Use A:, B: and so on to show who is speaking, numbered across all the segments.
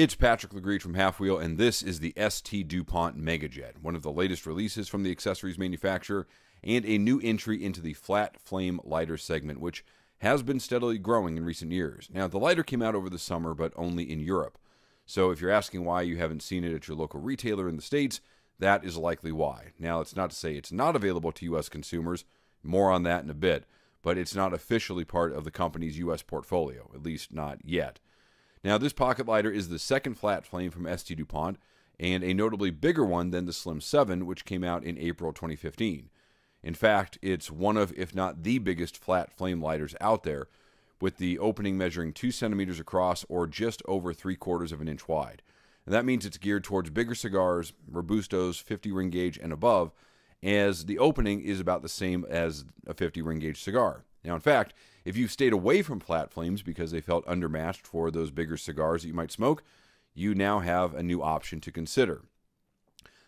A: It's Patrick LeGreed from Half Wheel, and this is the ST DuPont Megajet, one of the latest releases from the accessories manufacturer and a new entry into the flat flame lighter segment, which has been steadily growing in recent years. Now, the lighter came out over the summer, but only in Europe. So, if you're asking why you haven't seen it at your local retailer in the States, that is likely why. Now, it's not to say it's not available to U.S. consumers, more on that in a bit, but it's not officially part of the company's U.S. portfolio, at least not yet. Now, this pocket lighter is the second flat flame from ST DuPont and a notably bigger one than the Slim 7, which came out in April 2015. In fact, it's one of, if not the biggest flat flame lighters out there, with the opening measuring 2 centimeters across or just over 3 quarters of an inch wide. And that means it's geared towards bigger cigars, Robustos, 50 ring gauge, and above, as the opening is about the same as a 50 ring gauge cigar. Now, in fact, if you've stayed away from Plat Flames because they felt undermatched for those bigger cigars that you might smoke, you now have a new option to consider.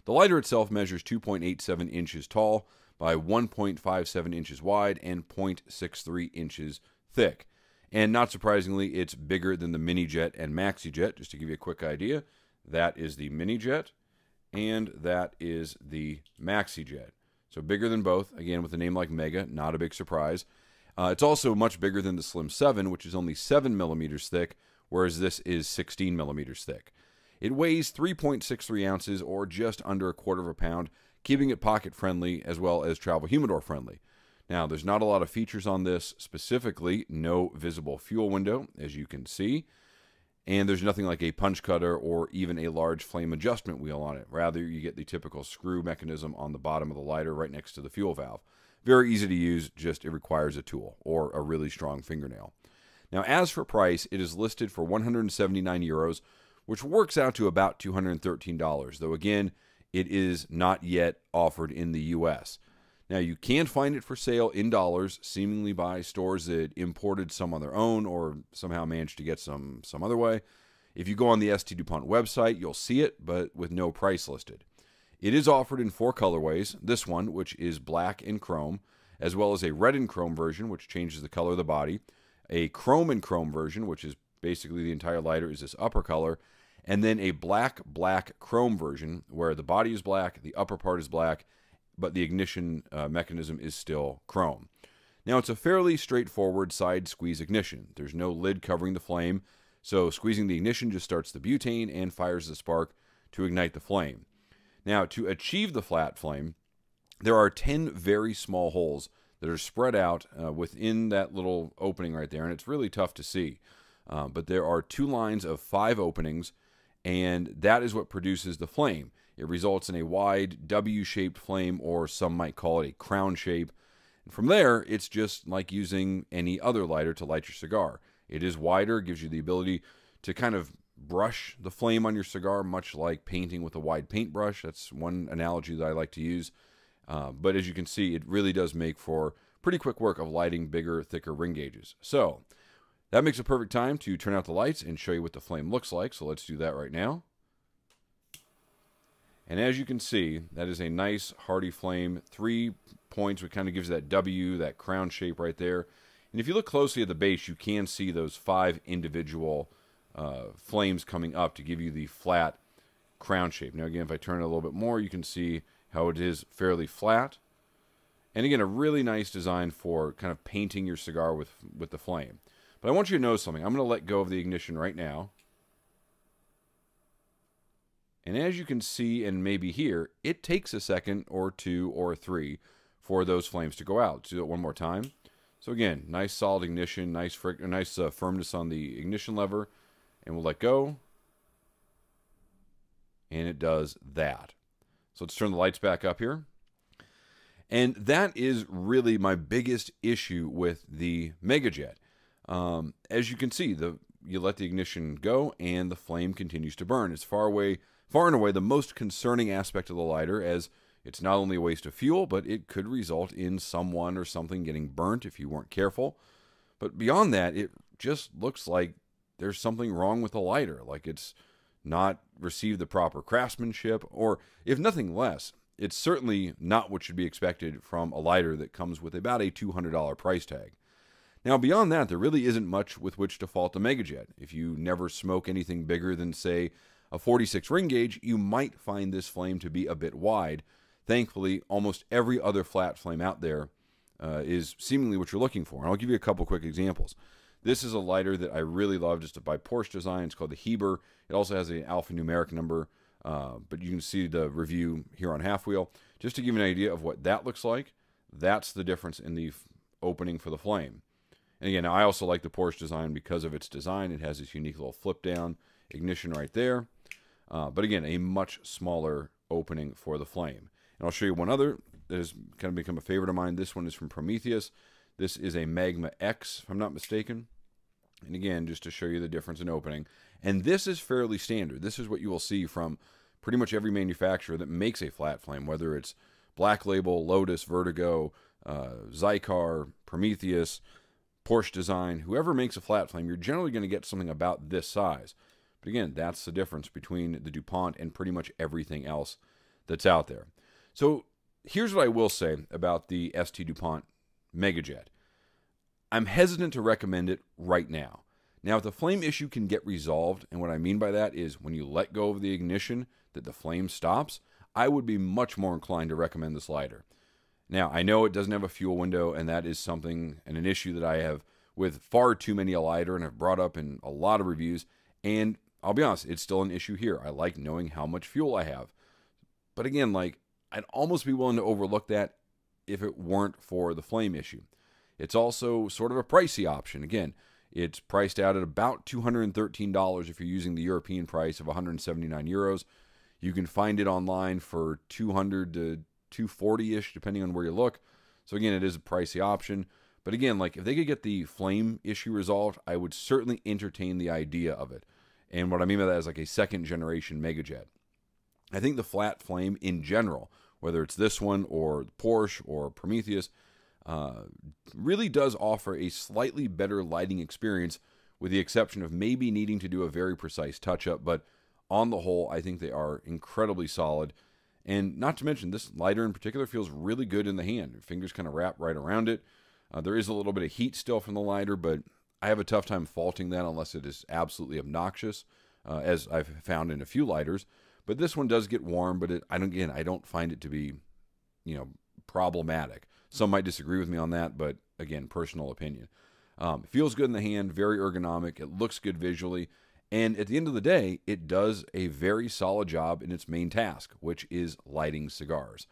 A: The lighter itself measures 2.87 inches tall by 1.57 inches wide and 0.63 inches thick. And not surprisingly, it's bigger than the Mini Jet and Maxi Jet. Just to give you a quick idea, that is the Mini Jet and that is the Maxi Jet. So bigger than both. Again, with a name like Mega, not a big surprise. Uh, it's also much bigger than the Slim 7, which is only 7 millimeters thick, whereas this is 16 millimeters thick. It weighs 3.63 ounces or just under a quarter of a pound, keeping it pocket friendly as well as travel humidor friendly. Now, there's not a lot of features on this, specifically, no visible fuel window, as you can see. And there's nothing like a punch cutter or even a large flame adjustment wheel on it. Rather, you get the typical screw mechanism on the bottom of the lighter right next to the fuel valve. Very easy to use, just it requires a tool or a really strong fingernail. Now, as for price, it is listed for 179 euros, which works out to about $213, though again, it is not yet offered in the US. Now, you can find it for sale in dollars, seemingly by stores that imported some on their own or somehow managed to get some some other way. If you go on the ST DuPont website, you'll see it, but with no price listed. It is offered in four colorways this one, which is black and chrome, as well as a red and chrome version, which changes the color of the body, a chrome and chrome version, which is basically the entire lighter is this upper color, and then a black, black chrome version where the body is black, the upper part is black, but the ignition uh, mechanism is still chrome. Now, it's a fairly straightforward side squeeze ignition. There's no lid covering the flame, so squeezing the ignition just starts the butane and fires the spark to ignite the flame. Now, to achieve the flat flame, there are 10 very small holes that are spread out uh, within that little opening right there, and it's really tough to see. Uh, but there are two lines of five openings, and that is what produces the flame. It results in a wide W shaped flame, or some might call it a crown shape. And from there, it's just like using any other lighter to light your cigar. It is wider, gives you the ability to kind of brush the flame on your cigar, much like painting with a wide paintbrush. That's one analogy that I like to use. Uh, but as you can see, it really does make for pretty quick work of lighting bigger, thicker ring gauges. So that makes a perfect time to turn out the lights and show you what the flame looks like. So let's do that right now. And as you can see, that is a nice hearty flame. Three points, which kind of gives that W, that crown shape right there. And if you look closely at the base, you can see those five individual uh, flames coming up to give you the flat crown shape. Now again, if I turn it a little bit more, you can see how it is fairly flat. And again, a really nice design for kind of painting your cigar with, with the flame. But I want you to know something. I'm going to let go of the ignition right now. And as you can see and maybe here, it takes a second or two or three for those flames to go out. Let's do it one more time. So again, nice solid ignition, nice, nice uh, firmness on the ignition lever and we'll let go. And it does that. So let's turn the lights back up here. And that is really my biggest issue with the Megajet. Um, as you can see, the you let the ignition go and the flame continues to burn. It's far away, far and away the most concerning aspect of the lighter, as it's not only a waste of fuel, but it could result in someone or something getting burnt if you weren't careful. But beyond that, it just looks like there's something wrong with the lighter. Like it's not received the proper craftsmanship, or if nothing less, it's certainly not what should be expected from a lighter that comes with about a $200 price tag. Now, beyond that, there really isn't much with which to fault a Megajet. If you never smoke anything bigger than, say, a 46 ring gauge, you might find this flame to be a bit wide. Thankfully, almost every other flat flame out there uh, is seemingly what you're looking for. And I'll give you a couple quick examples. This is a lighter that I really love, just by Porsche design. It's called the Heber. It also has an alphanumeric number, uh, but you can see the review here on Half Wheel. Just to give you an idea of what that looks like, that's the difference in the opening for the flame. And again, I also like the Porsche design because of its design. It has this unique little flip down ignition right there. Uh, but again, a much smaller opening for the flame. And I'll show you one other that has kind of become a favorite of mine. This one is from Prometheus. This is a Magma X, if I'm not mistaken. And again, just to show you the difference in opening. And this is fairly standard. This is what you will see from pretty much every manufacturer that makes a flat flame, whether it's Black Label, Lotus, Vertigo, uh, Zycar, Prometheus, Porsche Design, whoever makes a flat flame, you're generally going to get something about this size. But again, that's the difference between the DuPont and pretty much everything else that's out there. So here's what I will say about the ST DuPont Megajet. I'm hesitant to recommend it right now. Now, if the flame issue can get resolved, and what I mean by that is when you let go of the ignition, that the flame stops, I would be much more inclined to recommend the slider. Now, I know it doesn't have a fuel window, and that is something and an issue that I have with far too many a lighter and have brought up in a lot of reviews. And I'll be honest, it's still an issue here. I like knowing how much fuel I have. But again, like, I'd almost be willing to overlook that if it weren't for the flame issue. It's also sort of a pricey option. Again, it's priced out at about $213 if you're using the European price of 179 euros. You can find it online for 200 to 240 ish, depending on where you look. So, again, it is a pricey option. But again, like if they could get the flame issue resolved, I would certainly entertain the idea of it. And what I mean by that is like a second generation Megajet. I think the flat flame in general, whether it's this one or Porsche or Prometheus, uh, really does offer a slightly better lighting experience, with the exception of maybe needing to do a very precise touch up. But on the whole, I think they are incredibly solid. And not to mention, this lighter in particular feels really good in the hand. Your fingers kind of wrap right around it. Uh, there is a little bit of heat still from the lighter, but I have a tough time faulting that unless it is absolutely obnoxious, uh, as I've found in a few lighters. But this one does get warm, but it, I don't, again, I don't find it to be, you know, problematic. Some might disagree with me on that, but again, personal opinion. Um, feels good in the hand, very ergonomic. It looks good visually. And at the end of the day, it does a very solid job in its main task, which is lighting cigars.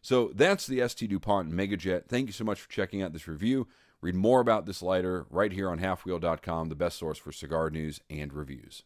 A: So that's the ST DuPont MegaJet. Thank you so much for checking out this review. Read more about this lighter right here on halfwheel.com, the best source for cigar news and reviews.